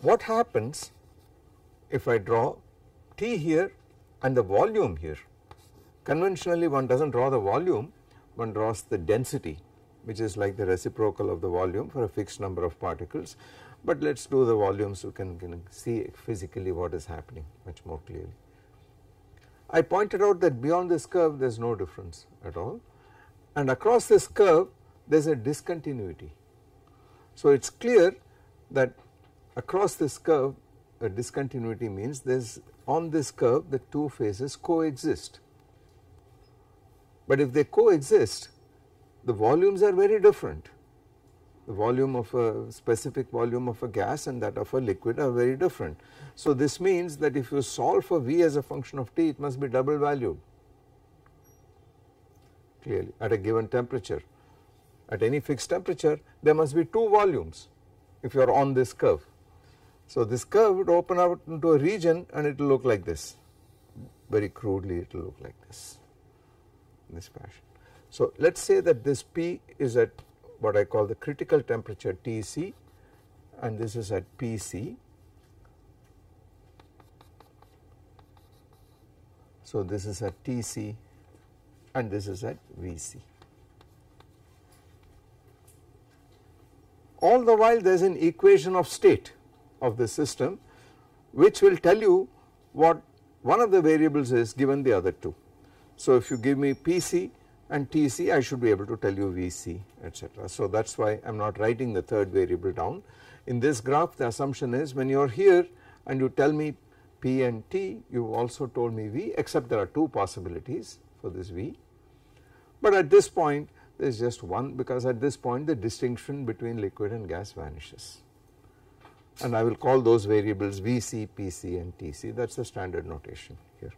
What happens if I draw T here and the volume here? Conventionally one does not draw the volume, one draws the density which is like the reciprocal of the volume for a fixed number of particles. But let us do the volume so we can, can see physically what is happening much more clearly. I pointed out that beyond this curve there is no difference at all and across this curve there is a discontinuity. So it is clear that across this curve a discontinuity means there is on this curve the two phases coexist. But if they coexist the volumes are very different. The volume of a specific volume of a gas and that of a liquid are very different. So this means that if you solve for V as a function of T it must be double valued clearly at a given temperature at any fixed temperature, there must be two volumes if you are on this curve. So this curve would open out into a region and it will look like this. Very crudely, it will look like this, in this fashion. So let us say that this P is at what I call the critical temperature TC and this is at PC. So this is at TC and this is at VC. all the while there is an equation of state of the system which will tell you what one of the variables is given the other two. So if you give me PC and TC I should be able to tell you VC etc. So that is why I am not writing the third variable down. In this graph the assumption is when you are here and you tell me P and T you also told me V except there are two possibilities for this V. But at this point there is just one because at this point the distinction between liquid and gas vanishes. And I will call those variables VC, PC and TC that is the standard notation here.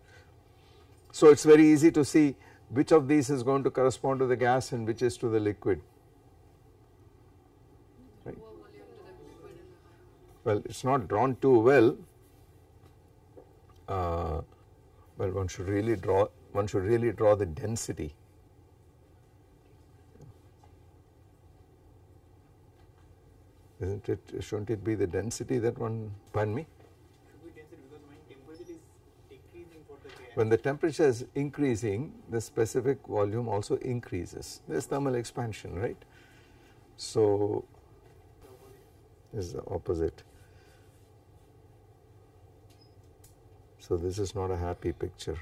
So it is very easy to see which of these is going to correspond to the gas and which is to the liquid. Right? Well, it is not drawn too well. Uh, well, one should really draw one should really draw the density Isn't it, shouldn't it be the density that one, pardon me? When the temperature is increasing, the specific volume also increases. There's thermal expansion, right? So, this is the opposite. So this is not a happy picture.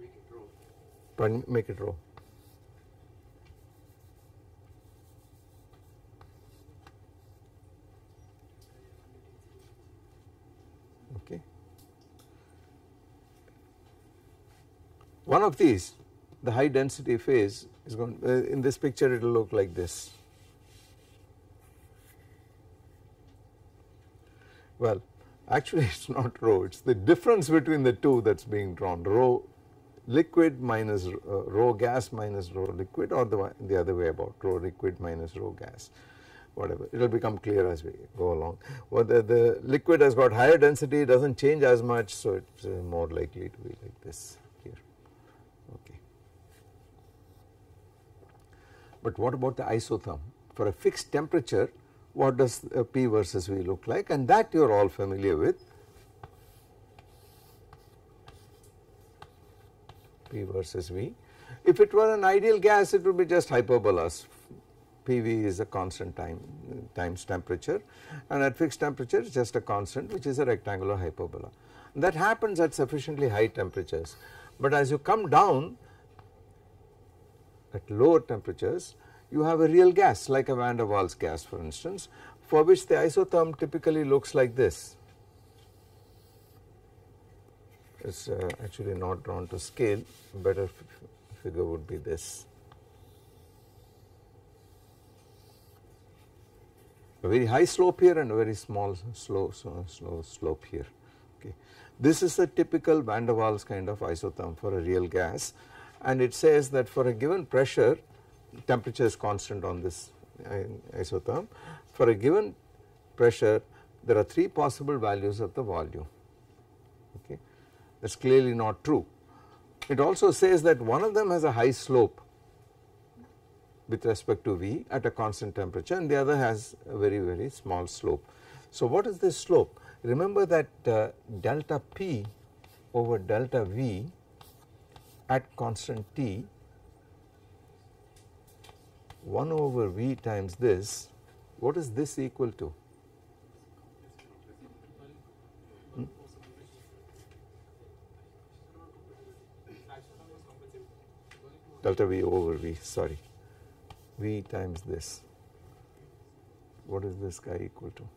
Make it row. Pardon, make it row. One of these, the high density phase is going, uh, in this picture it will look like this. Well, actually it is not rho, it is the difference between the two that is being drawn, rho liquid minus uh, rho gas minus rho liquid or the, the other way about rho liquid minus rho gas whatever it will become clear as we go along. Well, the, the liquid has got higher density it does not change as much so it is uh, more likely to be like this. But what about the isotherm? For a fixed temperature, what does P versus V look like? And that you are all familiar with. P versus V. If it were an ideal gas, it would be just hyperbolas. PV is a constant time times temperature and at fixed temperature it's just a constant which is a rectangular hyperbola. That happens at sufficiently high temperatures. But as you come down, at lower temperatures, you have a real gas like a van der Waals gas for instance, for which the isotherm typically looks like this. It's uh, actually not drawn to scale, better figure would be this. A very high slope here and a very small slow, slow, slow slope here. Okay. This is a typical van der Waals kind of isotherm for a real gas and it says that for a given pressure temperature is constant on this uh, isotherm for a given pressure there are 3 possible values of the volume okay that is clearly not true. It also says that one of them has a high slope with respect to V at a constant temperature and the other has a very very small slope. So what is this slope? Remember that uh, delta P over delta V at constant t 1 over v times this what is this equal to? Hmm? Delta V over V, sorry, V times this. What is this guy equal to?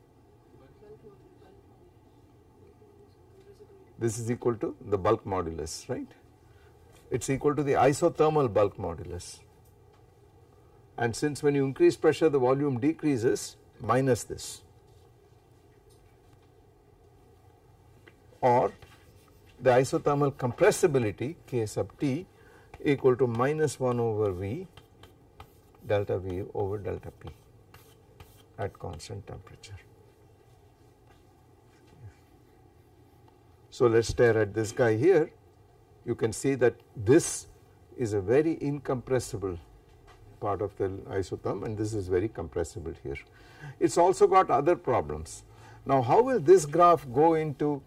This is equal to the bulk modulus, right? it's equal to the isothermal bulk modulus. And since when you increase pressure the volume decreases minus this or the isothermal compressibility K sub T equal to minus 1 over V delta V over delta P at constant temperature. So let us stare at this guy here you can see that this is a very incompressible part of the isotherm and this is very compressible here. It is also got other problems. Now how will this graph go into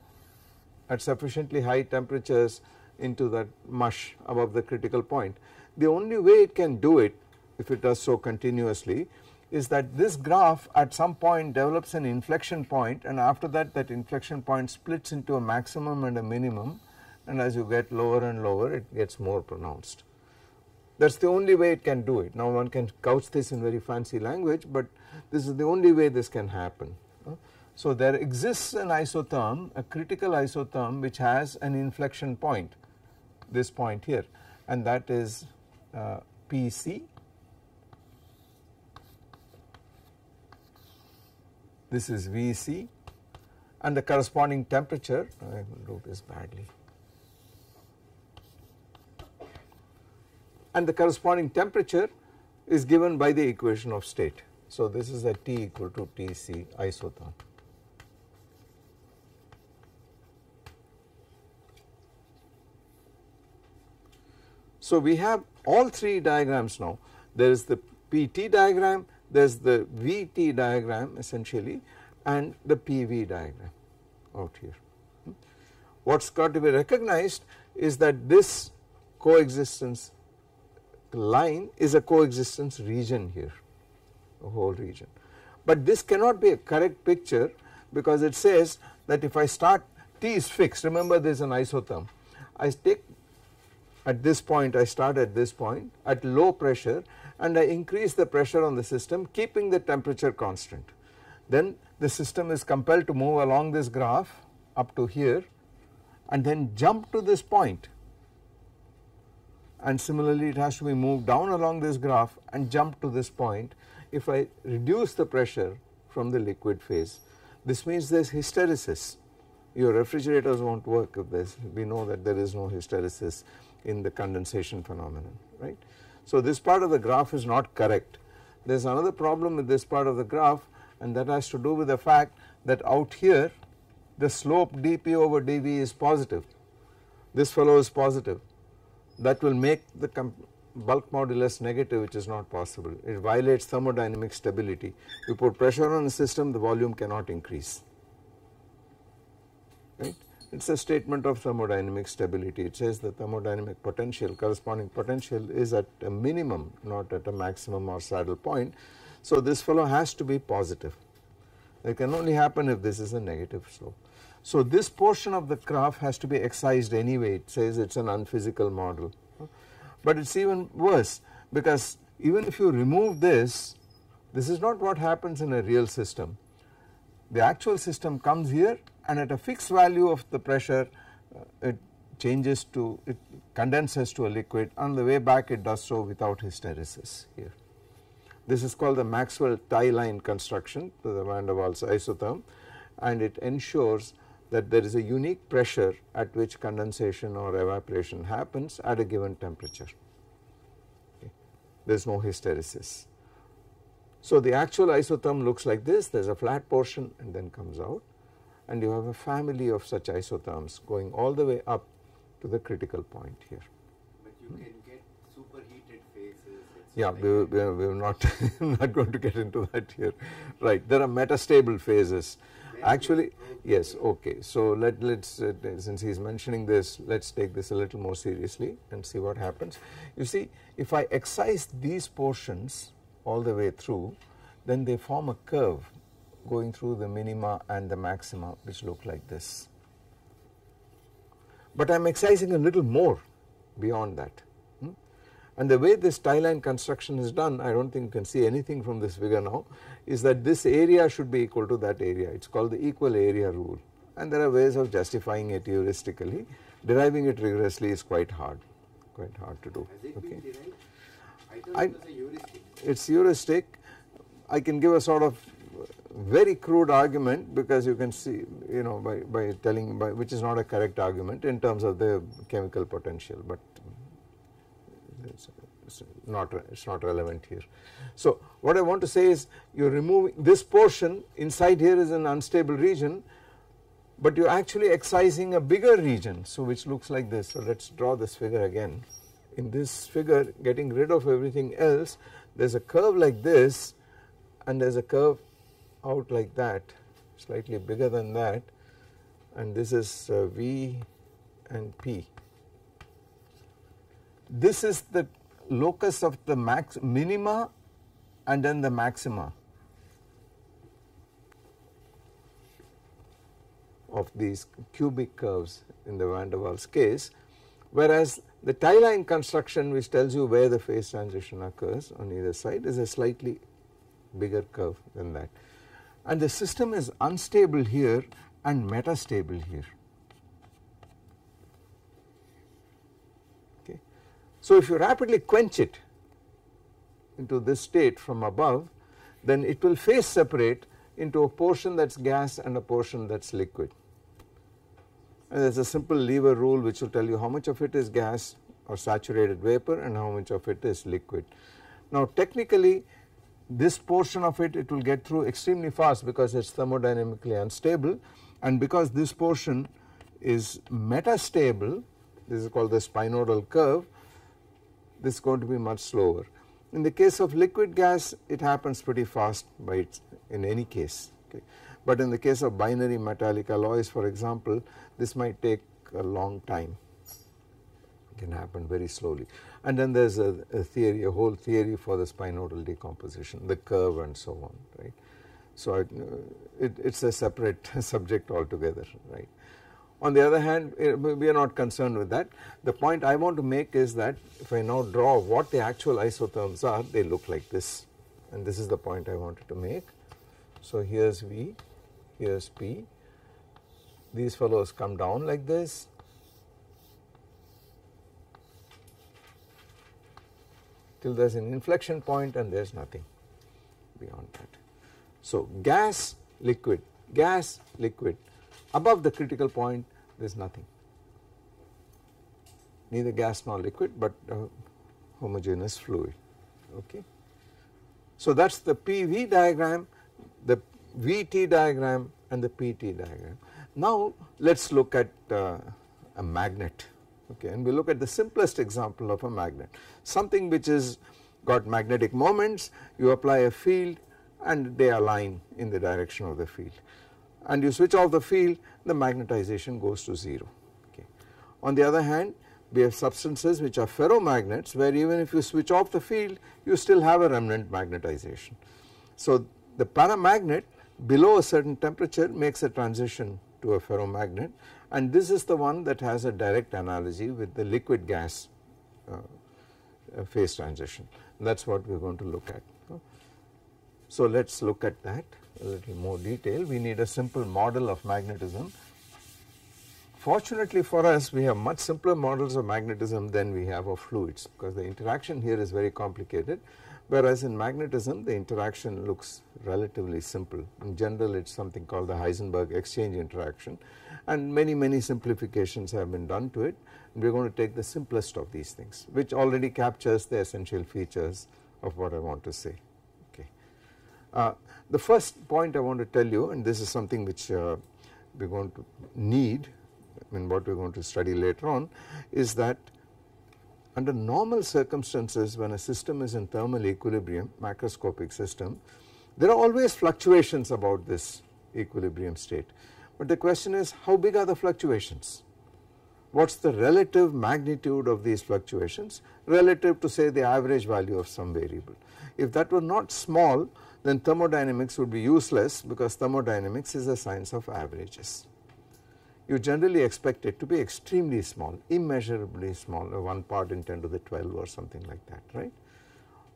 at sufficiently high temperatures into that mush above the critical point? The only way it can do it if it does so continuously is that this graph at some point develops an inflection point and after that that inflection point splits into a maximum and a minimum and as you get lower and lower it gets more pronounced. That is the only way it can do it. Now one can couch this in very fancy language but this is the only way this can happen. So there exists an isotherm, a critical isotherm which has an inflection point, this point here and that is uh, PC. This is VC and the corresponding temperature, I will do this badly. and the corresponding temperature is given by the equation of state. So this is at equal to Tc isotherm. So we have all three diagrams now. There is the PT diagram, there is the VT diagram essentially and the PV diagram out here. What has got to be recognized is that this coexistence line is a coexistence region here, a whole region. But this cannot be a correct picture because it says that if I start T is fixed, remember there is an isotherm. I take at this point, I start at this point at low pressure and I increase the pressure on the system keeping the temperature constant. Then the system is compelled to move along this graph up to here and then jump to this point and similarly it has to be moved down along this graph and jump to this point. If I reduce the pressure from the liquid phase, this means there is hysteresis. Your refrigerators won't work if this. we know that there is no hysteresis in the condensation phenomenon, right. So this part of the graph is not correct. There is another problem with this part of the graph and that has to do with the fact that out here the slope dp over dv is positive, this fellow is positive that will make the bulk modulus negative which is not possible. It violates thermodynamic stability. You put pressure on the system the volume cannot increase. Right? It is a statement of thermodynamic stability. It says the thermodynamic potential corresponding potential is at a minimum not at a maximum or saddle point. So this fellow has to be positive. It can only happen if this is a negative slope. So this portion of the graph has to be excised anyway. It says it's an unphysical model. But it's even worse because even if you remove this, this is not what happens in a real system. The actual system comes here and at a fixed value of the pressure uh, it changes to, it condenses to a liquid on the way back it does so without hysteresis here. This is called the Maxwell tie line construction, the van der Waals isotherm and it ensures that there is a unique pressure at which condensation or evaporation happens at a given temperature. Okay. There is no hysteresis. So the actual isotherm looks like this, there is a flat portion and then comes out and you have a family of such isotherms going all the way up to the critical point here. But you hmm. can get superheated phases. Yeah, we, we, we are not, not going to get into that here. Right, there are metastable phases Actually, yes, okay. So let, let's, uh, since he's mentioning this, let's take this a little more seriously and see what happens. You see, if I excise these portions all the way through, then they form a curve going through the minima and the maxima, which look like this. But I'm excising a little more beyond that. Hmm? And the way this tie line construction is done, I don't think you can see anything from this figure now is that this area should be equal to that area. It's called the equal area rule. And there are ways of justifying it heuristically. Deriving it rigorously is quite hard, quite hard to do. Okay. I, It's heuristic. I can give a sort of very crude argument because you can see you know by, by telling by which is not a correct argument in terms of the chemical potential but uh, not it's not relevant here. So what I want to say is you are removing this portion inside here is an unstable region but you are actually excising a bigger region so which looks like this. So let us draw this figure again. In this figure getting rid of everything else there is a curve like this and there is a curve out like that slightly bigger than that and this is uh, V and P. This is the locus of the max minima and then the maxima of these cubic curves in the van der Waals case whereas the tie line construction which tells you where the phase transition occurs on either side is a slightly bigger curve than that and the system is unstable here and metastable here. So if you rapidly quench it into this state from above then it will phase separate into a portion that is gas and a portion that is liquid. And there is a simple lever rule which will tell you how much of it is gas or saturated vapor and how much of it is liquid. Now technically this portion of it, it will get through extremely fast because it is thermodynamically unstable and because this portion is metastable, this is called the spinodal curve, this is going to be much slower. In the case of liquid gas it happens pretty fast by its, in any case. Okay. But in the case of binary metallic alloys for example this might take a long time it can happen very slowly and then there is a, a, theory a whole theory for the spinodal decomposition the curve and so on right. So I, uh, it, it's a separate subject altogether right. On the other hand, we are not concerned with that. The point I want to make is that if I now draw what the actual isotherms are, they look like this. And this is the point I wanted to make. So here's V, here's P. These fellows come down like this. Till there's an inflection point and there's nothing beyond that. So gas, liquid, gas, liquid above the critical point there is nothing neither gas nor liquid but uh, homogeneous fluid okay. So that is the PV diagram the VT diagram and the PT diagram. Now let us look at uh, a magnet okay and we look at the simplest example of a magnet something which is got magnetic moments you apply a field and they align in the direction of the field and you switch off the field the magnetization goes to 0. Okay. On the other hand we have substances which are ferromagnets where even if you switch off the field you still have a remnant magnetization. So the paramagnet below a certain temperature makes a transition to a ferromagnet and this is the one that has a direct analogy with the liquid gas uh, uh phase transition that is what we are going to look at. So let us look at that a little more detail, we need a simple model of magnetism. Fortunately for us, we have much simpler models of magnetism than we have of fluids because the interaction here is very complicated whereas in magnetism the interaction looks relatively simple. In general it is something called the Heisenberg exchange interaction and many many simplifications have been done to it. We are going to take the simplest of these things which already captures the essential features of what I want to say. Uh, the first point I want to tell you and this is something which uh, we are going to need I mean what we are going to study later on is that under normal circumstances when a system is in thermal equilibrium macroscopic system there are always fluctuations about this equilibrium state but the question is how big are the fluctuations what is the relative magnitude of these fluctuations relative to say the average value of some variable if that were not small then thermodynamics would be useless because thermodynamics is a science of averages. You generally expect it to be extremely small, immeasurably small, uh, 1 part in 10 to the 12 or something like that, right.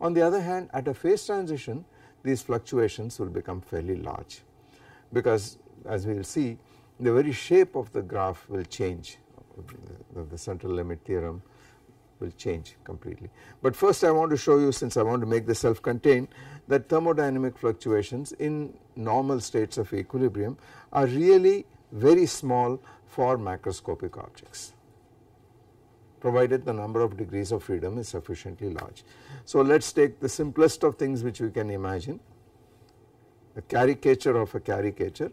On the other hand, at a phase transition, these fluctuations will become fairly large because as we will see, the very shape of the graph will change, the, the central limit theorem will change completely. But first I want to show you since I want to make this self contained that thermodynamic fluctuations in normal states of equilibrium are really very small for macroscopic objects provided the number of degrees of freedom is sufficiently large. So let us take the simplest of things which we can imagine a caricature of a caricature.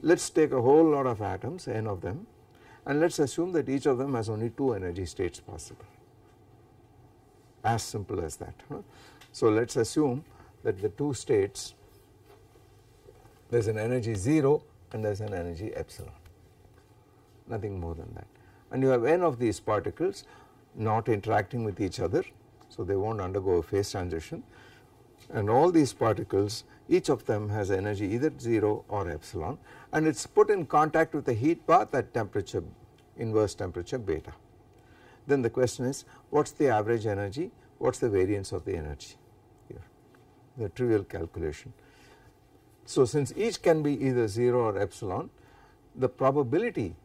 Let us take a whole lot of atoms n of them and let us assume that each of them has only 2 energy states possible as simple as that. Huh? So let us assume that the two states there is an energy 0 and there is an energy epsilon nothing more than that and you have n of these particles not interacting with each other so they won't undergo a phase transition and all these particles each of them has energy either 0 or epsilon and it is put in contact with a heat bath at temperature inverse temperature beta then the question is what is the average energy, what is the variance of the energy here, the trivial calculation. So, since each can be either 0 or epsilon, the probability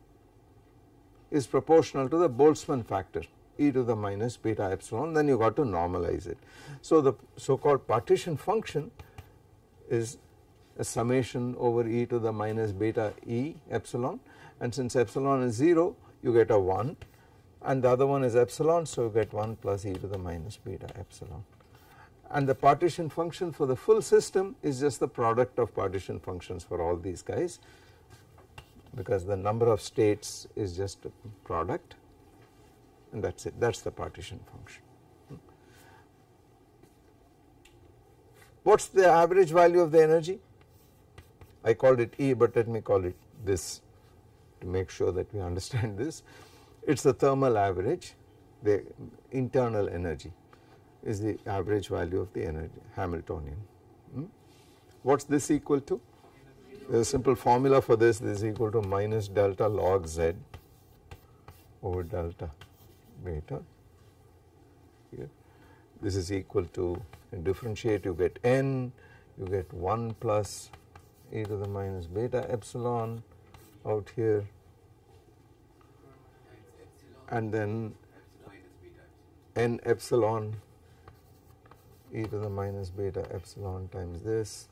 is proportional to the Boltzmann factor e to the minus beta epsilon then you got to normalize it. So, the so called partition function is a summation over e to the minus beta e epsilon and since epsilon is 0 you get a 1 and the other one is epsilon so you get 1 plus e to the minus beta epsilon and the partition function for the full system is just the product of partition functions for all these guys because the number of states is just a product and that is it that is the partition function. What is the average value of the energy? I called it E but let me call it this to make sure that we understand this. It is the thermal average, the internal energy is the average value of the energy Hamiltonian. Hmm? What is this equal to? There is a simple formula for this, this is equal to minus delta log z over delta beta here. This is equal to differentiate you get n, you get 1 plus e to the minus beta epsilon out here and then n epsilon e to the minus beta epsilon times this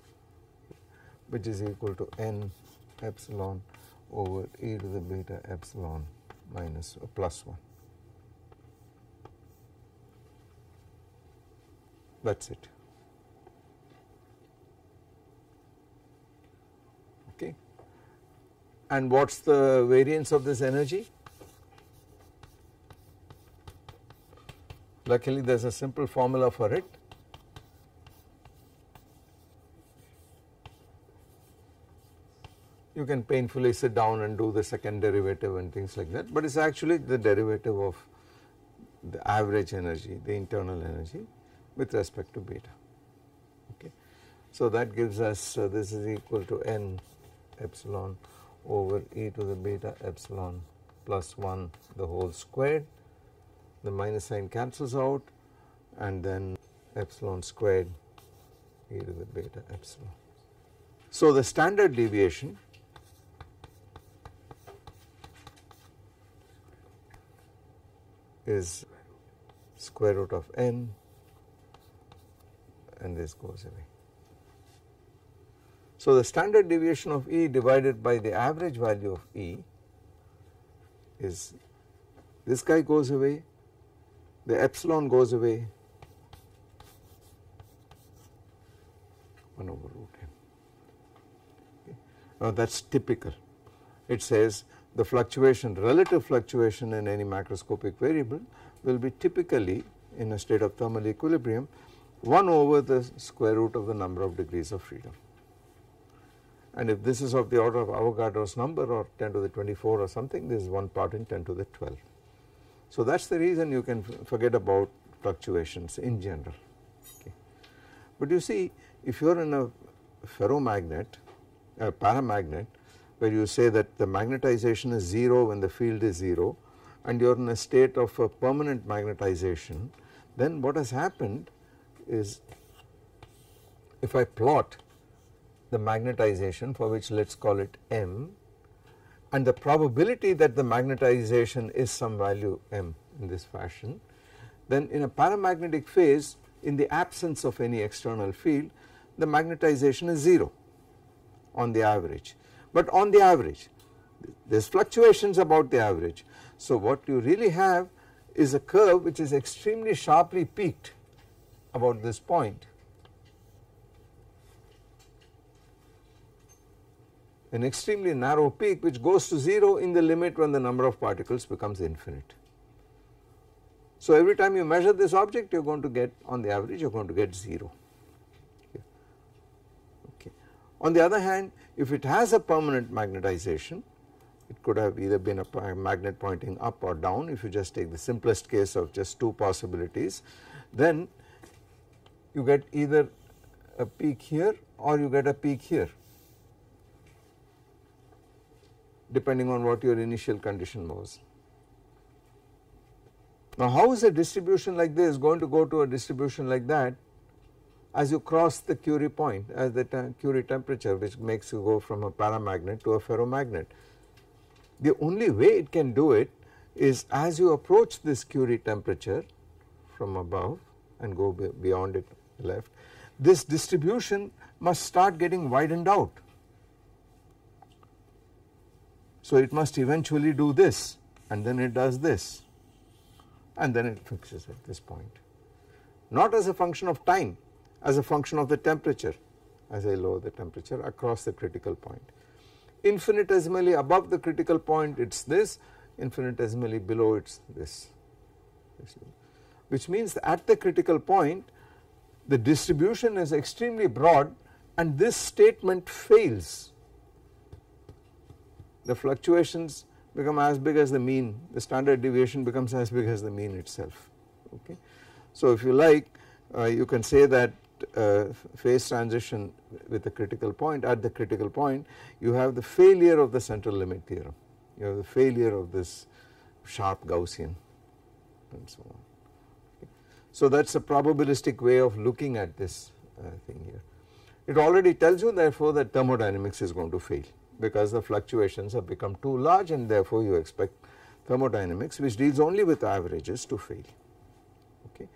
which is equal to n epsilon over e to the beta epsilon minus or uh, plus 1. That's it. Okay. And what's the variance of this energy? Luckily there is a simple formula for it. You can painfully sit down and do the second derivative and things like that, but it is actually the derivative of the average energy, the internal energy with respect to beta. Okay. So that gives us uh, this is equal to n epsilon over e to the beta epsilon plus 1 the whole squared the minus sign cancels out and then epsilon squared e to the beta epsilon. So the standard deviation is square root of n and this goes away. So the standard deviation of E divided by the average value of E is this guy goes away the epsilon goes away 1 over root m. Okay. Now that is typical. It says the fluctuation, relative fluctuation in any macroscopic variable will be typically in a state of thermal equilibrium 1 over the square root of the number of degrees of freedom. And if this is of the order of Avogadro's number or 10 to the 24 or something, this is 1 part in 10 to the 12. So that is the reason you can forget about fluctuations in general. Okay. But you see if you are in a ferromagnet, a paramagnet where you say that the magnetization is 0 when the field is 0 and you are in a state of a permanent magnetization then what has happened is if I plot the magnetization for which let us call it M and the probability that the magnetization is some value m in this fashion, then in a paramagnetic phase in the absence of any external field the magnetization is 0 on the average, but on the average there is fluctuations about the average. So what you really have is a curve which is extremely sharply peaked about this point an extremely narrow peak which goes to 0 in the limit when the number of particles becomes infinite. So every time you measure this object you are going to get on the average you are going to get 0. Okay. okay. On the other hand if it has a permanent magnetization it could have either been a magnet pointing up or down if you just take the simplest case of just two possibilities then you get either a peak here or you get a peak here depending on what your initial condition was. Now how is a distribution like this going to go to a distribution like that as you cross the Curie point as the te Curie temperature which makes you go from a paramagnet to a ferromagnet. The only way it can do it is as you approach this Curie temperature from above and go be beyond it left this distribution must start getting widened out so it must eventually do this and then it does this and then it fixes at this point. Not as a function of time, as a function of the temperature as I lower the temperature across the critical point. Infinitesimally above the critical point it is this, infinitesimally below it is this, which means at the critical point the distribution is extremely broad and this statement fails the fluctuations become as big as the mean, the standard deviation becomes as big as the mean itself. Okay. So if you like uh, you can say that uh, phase transition with a critical point at the critical point you have the failure of the central limit theorem, you have the failure of this sharp Gaussian and so on. So that is a probabilistic way of looking at this uh, thing here. It already tells you therefore that thermodynamics is going to fail because the fluctuations have become too large and therefore you expect thermodynamics which deals only with averages to fail. Okay.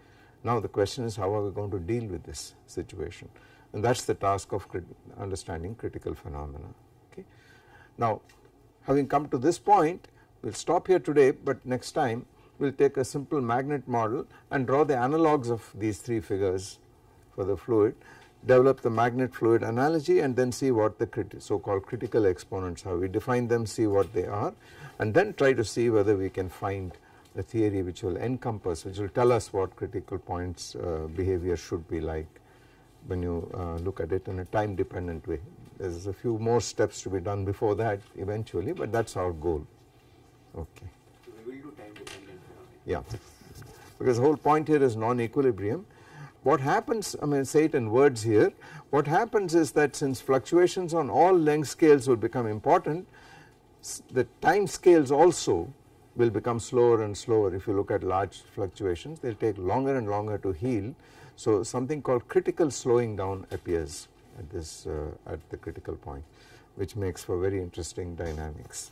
Now the question is how are we going to deal with this situation and that is the task of crit understanding critical phenomena. Okay. Now having come to this point we will stop here today but next time we will take a simple magnet model and draw the analogues of these three figures for the fluid develop the magnet fluid analogy and then see what the criti so called critical exponents are. We define them, see what they are and then try to see whether we can find a theory which will encompass, which will tell us what critical points uh, behavior should be like when you uh, look at it in a time dependent way. There's a few more steps to be done before that eventually, but that's our goal. Okay. we will do time dependent. Yeah, because the whole point here is non-equilibrium what happens, I mean say it in words here, what happens is that since fluctuations on all length scales will become important, the time scales also will become slower and slower if you look at large fluctuations they will take longer and longer to heal. So something called critical slowing down appears at this uh, at the critical point which makes for very interesting dynamics.